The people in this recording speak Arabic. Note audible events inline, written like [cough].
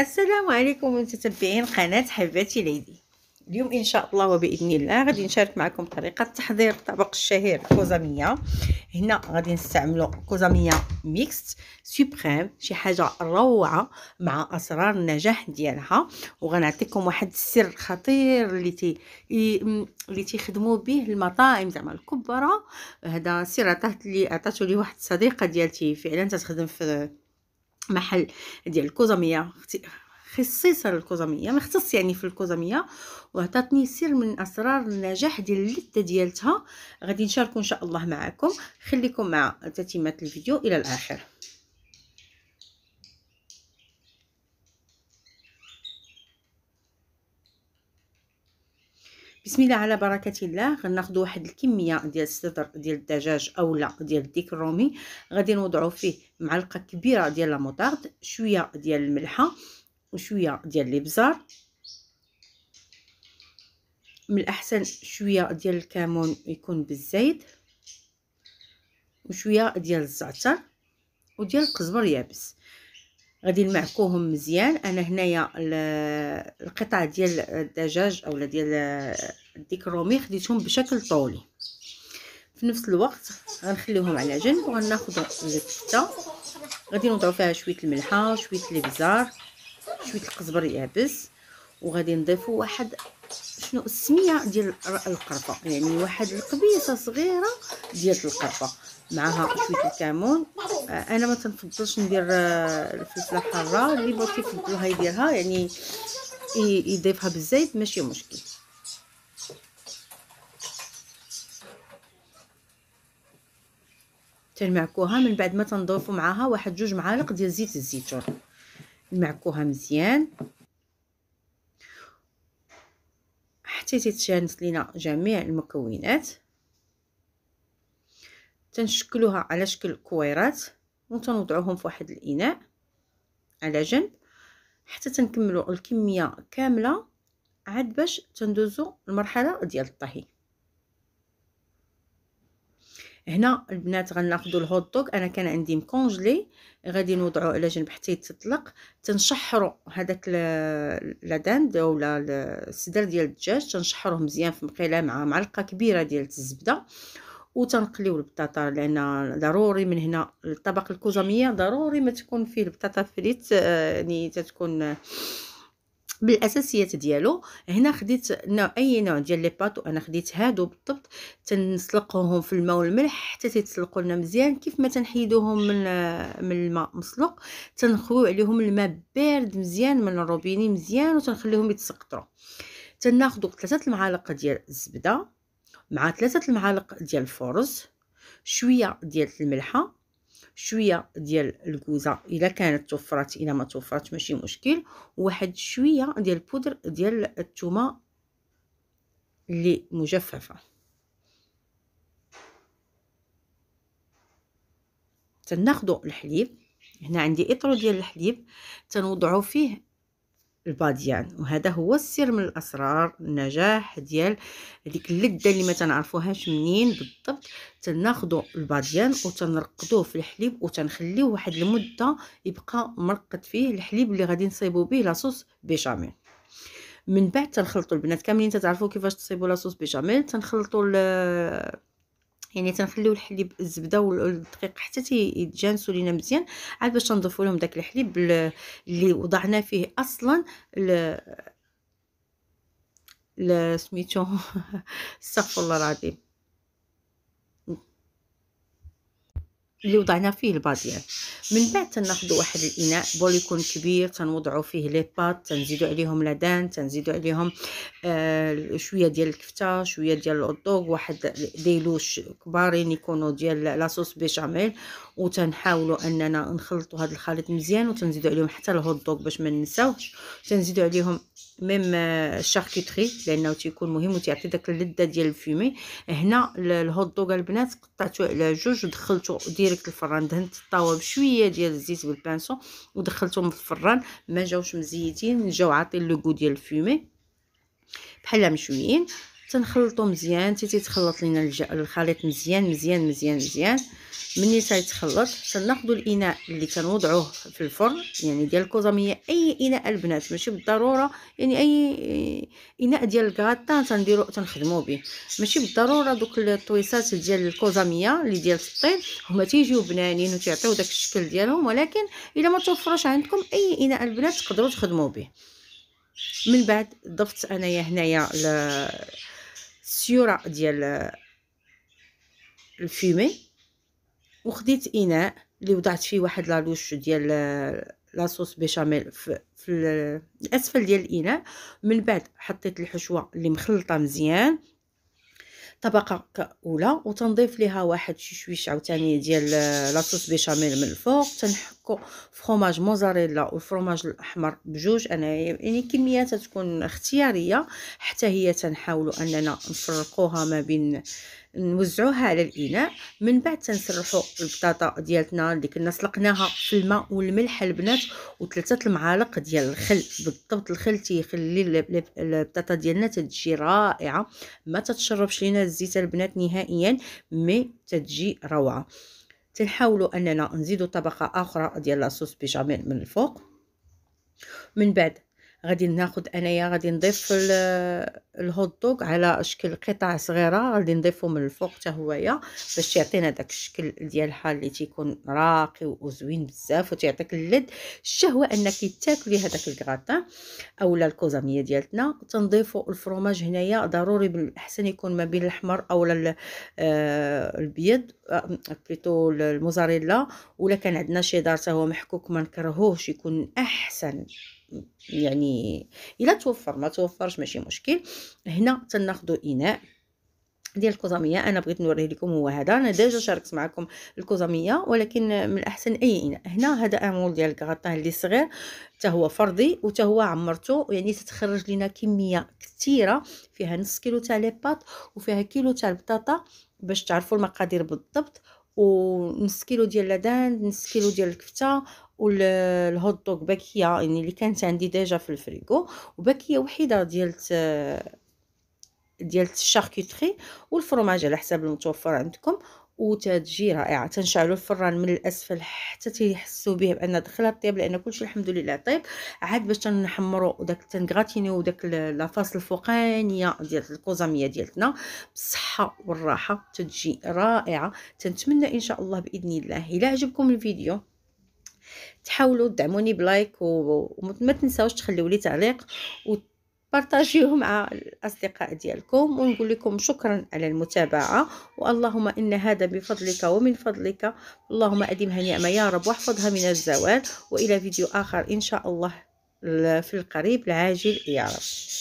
السلام عليكم متتبعين قناة حباتي ليدي اليوم ان شاء الله وباذن الله غادي نشارك معكم طريقه تحضير الطبق الشهير كوزاميه هنا غادي نستعملوا كوزاميه ميكست سوبريم شي حاجه روعه مع اسرار النجاح ديالها وغنعطيكم واحد السر خطير اللي تي اللي تيخدموا به المطاعم زعما الكبرى هذا سر عطات لي عطاتو لي واحد الصديقه ديالتي فعلا تتخدم في محل ديال الكوزميه خصيصه للكوزميه مختص يعني في الكوزميه وعطاتني سر من اسرار النجاح ديال اللذه ديالتها غادي نشاركو ان شاء الله معكم خليكم مع تتمه الفيديو الى الاخر بسم الله على بركه الله غناخذ واحد الكميه ديال الصدر ديال الدجاج اولا ديال الديك الرومي غادي نوضعو فيه معلقه كبيره ديال لاموطارد شويه ديال الملحه وشويه ديال الابزار من الاحسن شويه ديال الكمون يكون بالزيت وشويه ديال الزعتر وديال القزبر يابس غادي نمعكوهم مزيان انا هنايا القطع ديال الدجاج اولا ديال الديك الرومي خديتهم بشكل طولي في نفس الوقت غنخليهم على جنب وغناخذوا الفته غادي نوضعو فيها شويه الملحه شويه الابزار شويه القزبر يابس وغادي نضيفو واحد شنو السميه ديال القرفه يعني واحد القبيصه صغيره ديال القرفه معها شويه الكمون آه، انا ما تنفضلش ندير آه، الفلفله حاره اللي بغى يفضلها يديرها يعني يضيفها بالزيت ماشي مشكل تنمعكوها من بعد ما تنضيفوا معاها واحد جوج معالق ديال زيت الزيتون نمعكوها مزيان حتى تتشانس لينا جميع المكونات تنشكلوها على شكل كويرات وتنوضعوهم في واحد الاناء على جنب حتى تنكملوا الكميه كامله عاد باش تندوزو المرحله ديال الطهي هنا البنات غناخذوا الهوت دوغ انا كان عندي مكونجلي غادي نوضعو على جنب حتى يتطلق تنشحرو هذاك لا داند ولا الصدر ديال الدجاج تنشحروه مزيان في مقيله مع معلقه كبيره ديال الزبده وتنقليو البطاطا لان ضروري من هنا الطبق الكوزاميه ضروري ما تكون فيه البطاطا فريت آه، يعني تتكون بالاساسيات ديالو هنا خديت نوع اي نوع ديال لي بات وانا خديت هادو بالضبط تنسلقوهم في الماء والملح حتى تيتسلقوا لنا مزيان كيف ما تنحيدوهم من من الماء مسلوق تنخويو عليهم الماء بارد مزيان من الروبيني مزيان وتنخليهم يتسقطرو تناخذوا ثلاثه المعالق ديال الزبده مع ثلاثة المعالق ديال الفرز شويه ديال الملحه شويه ديال الكوزه الا كانت توفرت الا ما توفرت ماشي مشكل واحد شويه ديال البودر ديال الثومه اللي مجففه تناخذوا الحليب هنا عندي اطرو ديال الحليب تنوضعوا فيه الباديان وهذا هو السر من الاسرار النجاح ديال هذيك اللذه اللي ما تنعرفوهاش منين بالضبط تناخذوا الباديان وتنرقدوه في الحليب وتنخليه واحد المده يبقى مرقد فيه الحليب اللي غادي نصيبوا به لاصوص بيشاميل من بعد تنخلطوا البنات كاملين تتعرفوا كيفاش تصيبوا لاصوص بيشاميل تنخلطوا يعني تنخليو الحليب الزبده والدقيق حتى تيتجانسوا لينا مزيان عاد باش نضيفوا لهم داك الحليب اللي وضعنا فيه اصلا ل... سميتو [laughs] استغفر الله العظيم اللي وضعنا فيه الباديان من بعد تناخذ واحد الاناء بول يكون كبير تنوضعوا فيه لي بات تنزيدوا عليهم لادان تنزيدوا عليهم آه شويه ديال الكفته شويه ديال الهوطوغ واحد ديلوش كبارين يكونوا ديال لاصوص بيشاميل وتنحاولوا اننا نخلطوا هذا الخليط مزيان وتنزيدوا عليهم حتى دوغ باش ما ننساوش تنزيدوا عليهم ميم الشاركوتري لانه تيكون مهم وتيعطي داك اللذه ديال الفيمي هنا دوغ البنات قطعته على جوج ودخلته ديال ديريكت الفران دهنت الطاوه بشويه ديال الزيت بالبانسون ودخلتهم في الفران ما جاوش مزيتين جاو عاطين لو ديال الفومي بحال مشويين تنخلطو مزيان حتى تيتخلط لينا الخليط مزيان مزيان مزيان مزيان ملي تيتخلط تناخذوا الاناء اللي كنوضعوه في الفرن يعني ديال الكوزاميه اي اناء البنات ماشي بالضروره يعني اي اناء ديال الكراتان تنديرو تنخدمو به ماشي بالضروره دوك الطويسات ديال الكوزاميه اللي ديال الطين هما تيجيو بنانين وتيعطيو داك الشكل ديالهم ولكن الا ما توفرش عندكم اي اناء البنات تقدروا تخدموا به من بعد ضفت انايا هنايا السيوره ديال الفومي وخديت اناء اللي وضعت فيه واحد لالوش ديال آه، لاصوص بيشاميل في الاسفل ديال الاناء من بعد حطيت الحشوه اللي مخلطه مزيان طبقه كاولى وتنضيف ليها واحد شي شويش عاوتاني ديال آه، لاصوص بيشاميل من الفوق تنحكو فرماج موزاريلا والفرماج الاحمر بجوج انا يعني كميات تكون اختياريه حتى هي تنحاولوا اننا نفرقوها ما بين نوزعوها على الاناء من بعد تنسرحوا البطاطا ديالتنا اللي كنا سلقناها في الماء والملح البنات وثلاثه المعالق ديال الخل بالضبط الخل تيخلي البطاطا ديالنا تتجي رائعه ما تتشربش لينا الزيت البنات نهائيا مي تتجي روعه تنحاولوا اننا نزيدوا طبقه اخرى ديال لاصوص بيجاميل من الفوق من بعد غادي ناخد انايا غادي نضيف الهوت دوغ [hesitation] على شكل قطع صغيره غادي نضيفو من الفوق حتى هويا باش يعطينا داك الشكل ديالها اللي تيكون راقي وزوين بزاف وتعطيك اللذ الشهوه انك تاكلي هذاك الكغاتان اولا الكوزاميه ديالتنا تنضيفو الفرماج هنايا ضروري بالاحسن يكون ما بين الاحمر اولا [hesitation] البيض آه، بليتو الموزاريلا ولا كان عندنا شي دار هو محكوك ما نكرهوش يكون احسن يعني الا توفر ما توفرش ماشي مشكل هنا تناخذوا اناء ديال الكوزاميه انا بغيت نوريه لكم هو هذا انا ديجا شاركت معكم الكوزاميه ولكن من الاحسن اي اناء هنا هذا امول ديال الكغطان اللي صغير حتى هو فردي وحتى هو عمرته يعني تتخرج لنا كميه كثيره فيها نص كيلو تاع لي بات وفيها كيلو تاع البطاطا باش تعرفوا المقادير بالضبط ونص كيلو ديال لادان نص كيلو ديال الكفته والهوت دوغ باكيه يعني اللي كانت عندي ديجا في الفريغو وباكيه وحيده ديال ديال الشاركوتري والفرماج على حساب المتوفر عندكم وتجي رائعه تنشعلوا الفران من الاسفل حتى تيحسوا به بان دخلها طيب لان كلشي الحمد لله طيب عاد باش تنحمروا داك تنغراتينيو داك لافاس الفوقانيه ديال الكوزاميه ديالتنا بالصحه والراحه تتجي رائعه تنتمنى ان شاء الله باذن الله الى عجبكم الفيديو تحاولوا تدعموني بلايك وما تنساوش تخليوا لي تعليق وت... بارطاجيوه مع الأصدقاء ديالكم ونقول لكم شكرا على المتابعة واللهم إن هذا بفضلك ومن فضلك اللهم أدمها نعمة يا رب واحفظها من الزوال وإلى فيديو آخر إن شاء الله في القريب العاجل يا رب